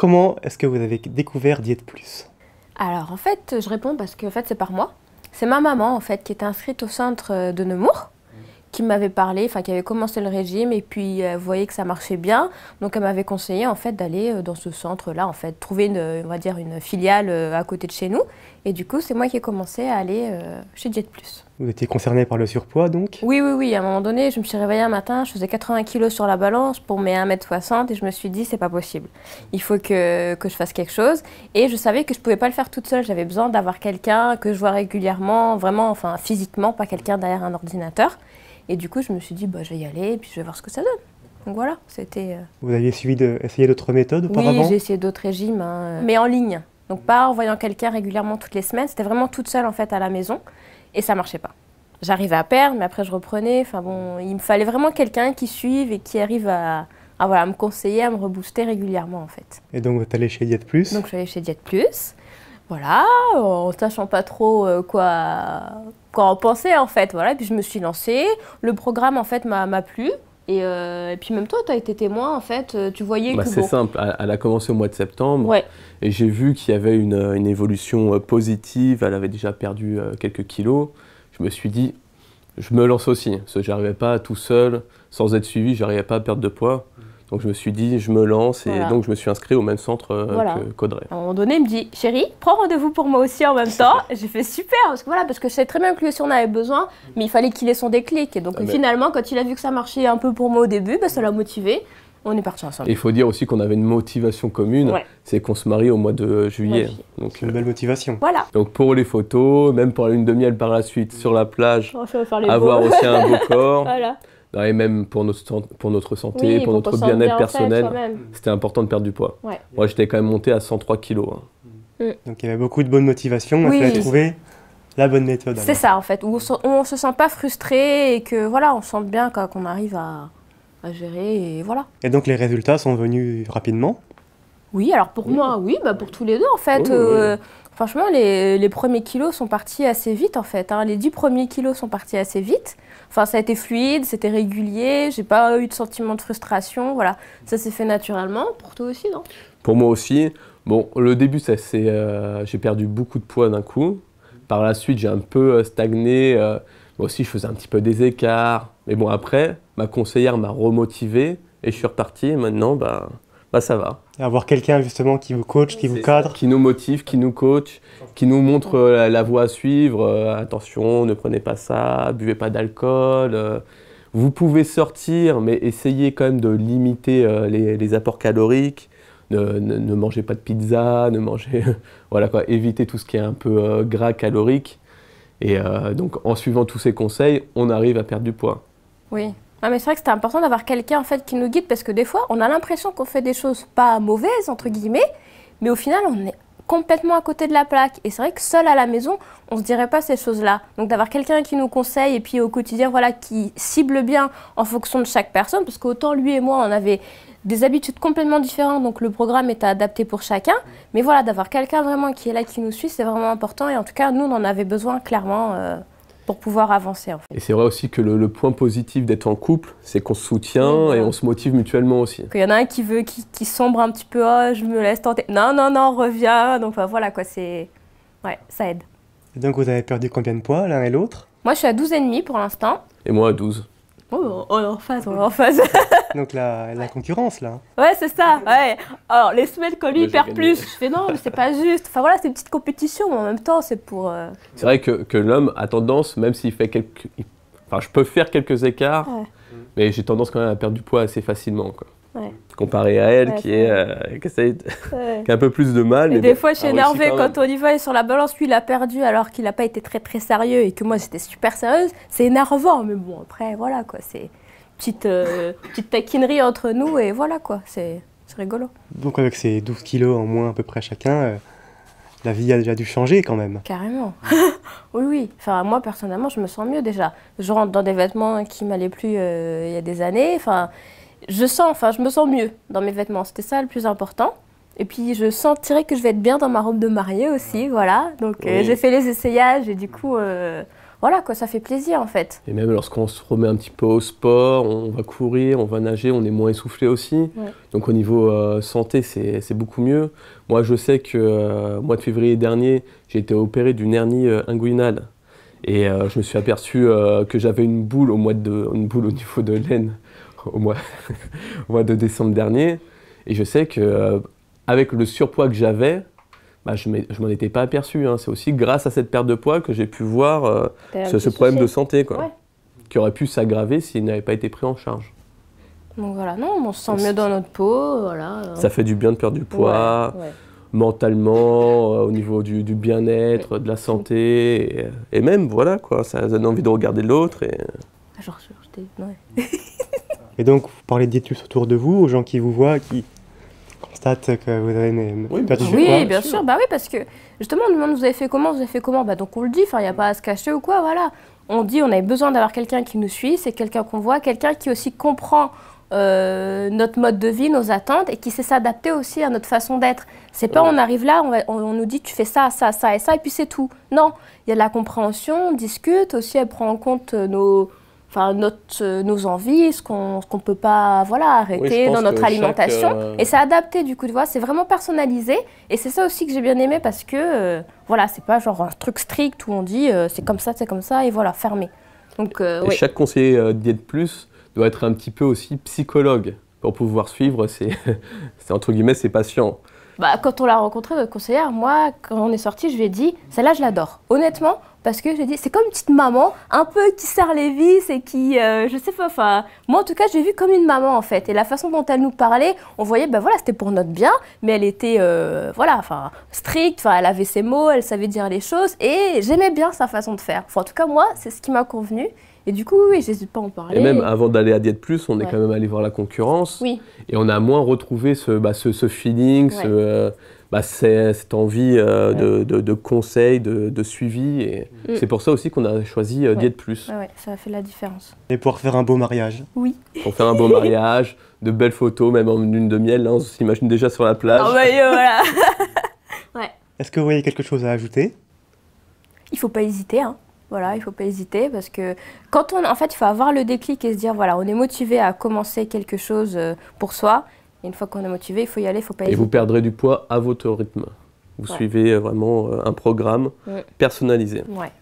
Comment est-ce que vous avez découvert Diète Plus Alors en fait, je réponds parce que fait, c'est par moi. C'est ma maman en fait qui est inscrite au centre de Nemours qui m'avait parlé, enfin qui avait commencé le régime et puis euh, voyait que ça marchait bien. Donc elle m'avait conseillé en fait d'aller euh, dans ce centre-là, en fait, trouver une, euh, on va dire une filiale à côté de chez nous. Et du coup, c'est moi qui ai commencé à aller chez Jet Plus. Vous étiez concernée par le surpoids donc Oui, oui, oui. À un moment donné, je me suis réveillée un matin, je faisais 80 kilos sur la balance pour mes 1m60 et je me suis dit, c'est pas possible. Il faut que, que je fasse quelque chose. Et je savais que je pouvais pas le faire toute seule. J'avais besoin d'avoir quelqu'un que je vois régulièrement, vraiment, enfin physiquement, pas quelqu'un derrière un ordinateur. Et du coup, je me suis dit, bah, je vais y aller et puis je vais voir ce que ça donne. Donc voilà, c'était. Euh, vous aviez suivi de, essayé d'autres méthodes auparavant Oui, j'ai essayé d'autres régimes, hein, euh, mais en ligne. Donc pas en voyant quelqu'un régulièrement toutes les semaines. C'était vraiment toute seule en fait à la maison et ça marchait pas. J'arrivais à perdre, mais après je reprenais. Enfin bon, il me fallait vraiment quelqu'un qui suive et qui arrive à, à, voilà, me conseiller, à me rebooster régulièrement en fait. Et donc vous êtes allé chez Diète Plus Donc je suis allée chez Diète Plus voilà, en sachant pas trop euh, quoi, quoi en penser en fait. Voilà, et puis je me suis lancée. Le programme en fait m'a plu. Euh, et, puis même toi, tu as été témoin en fait, euh, tu voyais bah, que. C'est simple, elle a commencé au mois de septembre et j'ai vu qu'il y avait une, évolution positive, elle avait déjà perdu quelques kilos. Je me suis dit, je me lance aussi, parce que j'arrivais pas tout seul, sans être suivi, Je n'arrivais pas à perdre de poids. Donc je me suis dit, je me lance et donc je me suis inscrit au même centre euh, que Caudray. À un moment donné, il me dit, chérie, prends rendez-vous pour moi aussi en même temps. J'ai fait super, parce que voilà, parce que je savais très bien que lui aussi on avait besoin, mais il fallait qu'il ait son déclic. Et donc ah, finalement, quand il a vu que ça marchait un peu pour moi au début, bah, ça l'a motivé. On est parti ensemble. Il faut dire aussi qu'on avait une motivation commune, c'est qu'on se marie au mois de juillet. Donc, une belle motivation. Voilà. Donc pour les photos, même pour la lune de miel par la suite sur la plage, oh, avoir aussi un beau corps. voilà. Ah, et même pour notre, pour notre santé, pour, notre bien-être personnel, c'était important de perdre du poids. Moi, j'étais quand même monté à 103 kilos. Hein. Mm. Mm. Donc, il y avait beaucoup de bonnes motivations. à trouver la bonne méthode. C'est ça, en fait, où on ne se sent pas frustré et que voilà, on sent bien qu'on arrive à, à gérer et voilà. Et donc, les résultats sont venus rapidement oui, alors pour moi, oui, bah pour tous les deux en fait. Oh, euh, franchement, les, premiers kilos sont partis assez vite en fait. Hein. Les dix premiers kilos sont partis assez vite. Enfin, ça a été fluide, c'était régulier, j'ai pas eu de sentiment de frustration. Voilà, ça s'est fait naturellement. Pour toi aussi, non Pour moi aussi. Bon, le début, c'est, euh, j'ai perdu beaucoup de poids d'un coup. Par la suite, j'ai un peu euh, stagné. moi aussi, je faisais un petit peu des écarts. Mais bon, après, ma conseillère m'a remotivé et je suis reparti. Et maintenant, bah, bah ça va avoir quelqu'un justement qui vous coach, qui vous cadre. qui nous motive, qui nous coach, qui nous montre euh, la, voie à suivre. Euh, attention, ne prenez pas ça, buvez pas d'alcool. Euh. vous pouvez sortir, mais essayez quand même de limiter les, apports caloriques. Ne, ne, ne, mangez pas de pizza, ne mangez. voilà quoi, évitez tout ce qui est un peu gras calorique. Et donc en suivant tous ces conseils, on arrive à perdre du poids. Oui, mais c'est vrai que c'était important d'avoir quelqu'un en fait qui nous guide parce que des fois, on a l'impression qu'on fait des choses pas mauvaises entre guillemets, mais au final, on est complètement à côté de la plaque. Et c'est vrai que seul à la maison, on se dirait pas ces choses-là. Donc d'avoir quelqu'un qui nous conseille et puis au quotidien, voilà, qui cible bien en fonction de chaque personne, parce qu'autant lui et moi, on avait des habitudes complètement différentes, donc le programme est adapté pour chacun. Mais voilà, d'avoir quelqu'un vraiment qui est là, qui nous suit, c'est vraiment important. Et en tout cas, nous, on en avait besoin clairement. Euh, pouvoir avancer. En fait. Et c'est vrai aussi que le, point positif d'être en couple, c'est qu'on se soutient et on se motive mutuellement aussi. Il y en a un qui veut, qui, sombre un petit peu, oh, je me laisse tenter. Non, non, non, reviens. Donc bah, voilà quoi, c'est. Ouais, ça aide. Et donc vous avez perdu combien de poids l'un et l'autre Moi je suis à et 12 demi pour l'instant. Et moi à 12. Oh, oh, on est en phase, on hein. est en phase. Donc la, concurrence, là. Ouais, c'est ça. Ouais. Alors, les semaines qu'on lui perd plus, je fais non, mais c'est pas juste. Enfin voilà, c'est une petite compétition, mais en même temps, c'est pour. Euh, c'est vrai que, l'homme a tendance, même s'il fait quelques. Enfin, je peux faire quelques écarts, mais j'ai tendance quand même à perdre du poids assez facilement. Quoi. Ouais comparé à elle qui, est, euh, qui, a un peu plus de mal. des fois, je suis énervée quand va et sur la balance, lui, il a perdu alors qu'il n'a pas été très très sérieux et que moi, j'étais super sérieuse. C'est énervant, mais bon, après, voilà quoi. C'est petite, euh, petite taquinerie entre nous et voilà quoi. C'est rigolo. Donc, avec ces 12 kilos en moins à peu près chacun, euh, la vie a déjà dû changer quand même. Carrément. oui, oui. Enfin, moi, personnellement, je me sens mieux déjà. Je rentre dans des vêtements qui m'allaient plus il y a des années. Enfin je sens, enfin, je me sens mieux dans mes vêtements. C'était ça le plus important. Et puis, je sentirais que je vais être bien dans ma robe de mariée aussi, voilà. Donc, euh, j'ai fait les essayages et du coup, euh, voilà, quoi, ça fait plaisir en fait. Et même lorsqu'on se remet un petit peu au sport, on va courir, on va nager, on est moins essoufflé aussi. Donc, au niveau euh, santé, c'est beaucoup mieux. Moi, je sais que, mois de février dernier, j'ai été opéré d'une hernie inguinale. Et je me suis aperçu que j'avais une boule au mois une boule au niveau de l'aine au mois, au mois de décembre dernier. Et je sais que euh, avec le surpoids que j'avais, bah, je ne m'en étais pas aperçu. Hein. C'est aussi grâce à cette perte de poids que j'ai pu voir euh, ce, problème de santé, quoi, qui aurait pu s'aggraver s'il n'avait pas été pris en charge. Donc voilà, non, on se sent mieux dans notre peau, voilà. Euh. Ça fait du bien de perdre du poids, mentalement, au niveau du, bien-être, de la santé, et, même, voilà, quoi, ça donne envie de regarder l'autre. Et... Ah, je genre, Et donc, vous parlez d'études autour de vous, aux gens qui vous voient, qui constatent que vous avez une... oui, Oui, bien sûr. Bah oui, parce que justement, on nous demande vous avez fait comment, vous avez fait comment. Bah donc on le dit. il n'y a pas à se cacher ou quoi. Voilà. On dit, on a besoin d'avoir quelqu'un qui nous suit, c'est quelqu'un qu'on voit, quelqu'un qui aussi comprend euh, notre mode de vie, nos attentes et qui sait s'adapter aussi à notre façon d'être. C'est pas on arrive là, on, on, nous dit tu fais ça, ça, ça et ça et puis c'est tout. Non, il y a de la compréhension, on discute aussi, elle prend en compte euh, nos, enfin notre, euh, nos envies, ce qu'on ne peut pas voilà, arrêter dans notre alimentation. Euh, et c'est adapté du coup, de voix, c'est vraiment personnalisé. Et c'est ça aussi que j'ai bien aimé parce que euh, voilà, c'est pas genre un truc strict où on dit c'est comme ça, c'est comme ça et voilà, fermé. Donc, et chaque conseiller Diète Plus doit être un petit peu aussi psychologue pour pouvoir suivre ses, entre guillemets, ses patients. Bah, quand on l'a rencontré, notre conseillère, moi, quand on est sorti, je lui ai dit, celle-là, je l'adore. Honnêtement, parce que je dis, c'est comme une petite maman, un peu qui serre les vis et qui, euh, je sais pas, enfin, moi en tout cas, j'ai vu comme une maman en fait. Et la façon dont elle nous parlait, on voyait, ben voilà, c'était pour notre bien, mais elle était, euh, voilà, enfin, stricte, enfin, elle avait ses mots, elle savait dire les choses et j'aimais bien sa façon de faire. Enfin, en tout cas, moi, c'est ce qui m'a convenu. Et du coup, oui, j'hésite pas en parler. Et même avant d'aller à Diète Plus, on est quand même allé voir la concurrence. Oui. Et on a moins retrouvé ce, bah, feeling, euh, bah, cette envie euh, de, de, conseil, de, suivi. Et mm. c'est pour ça aussi qu'on a choisi euh, Diète Plus. ça a fait la différence. Et pour faire un beau mariage. Oui. Pour faire un beau mariage, de belles photos, même en lune de miel. Là, hein, on s'imagine déjà sur la plage. Oh, voilà. Est-ce que vous voyez quelque chose à ajouter Il faut pas hésiter. Hein. Voilà, il ne faut pas hésiter parce que quand on, en fait, il faut avoir le déclic et se dire voilà, on est motivé à commencer quelque chose euh, pour soi. une fois qu'on est motivé, il faut y aller, il ne faut pas hésiter. Et vous perdrez du poids à votre rythme. Vous suivez euh, vraiment euh, un programme personnalisé. Ouais.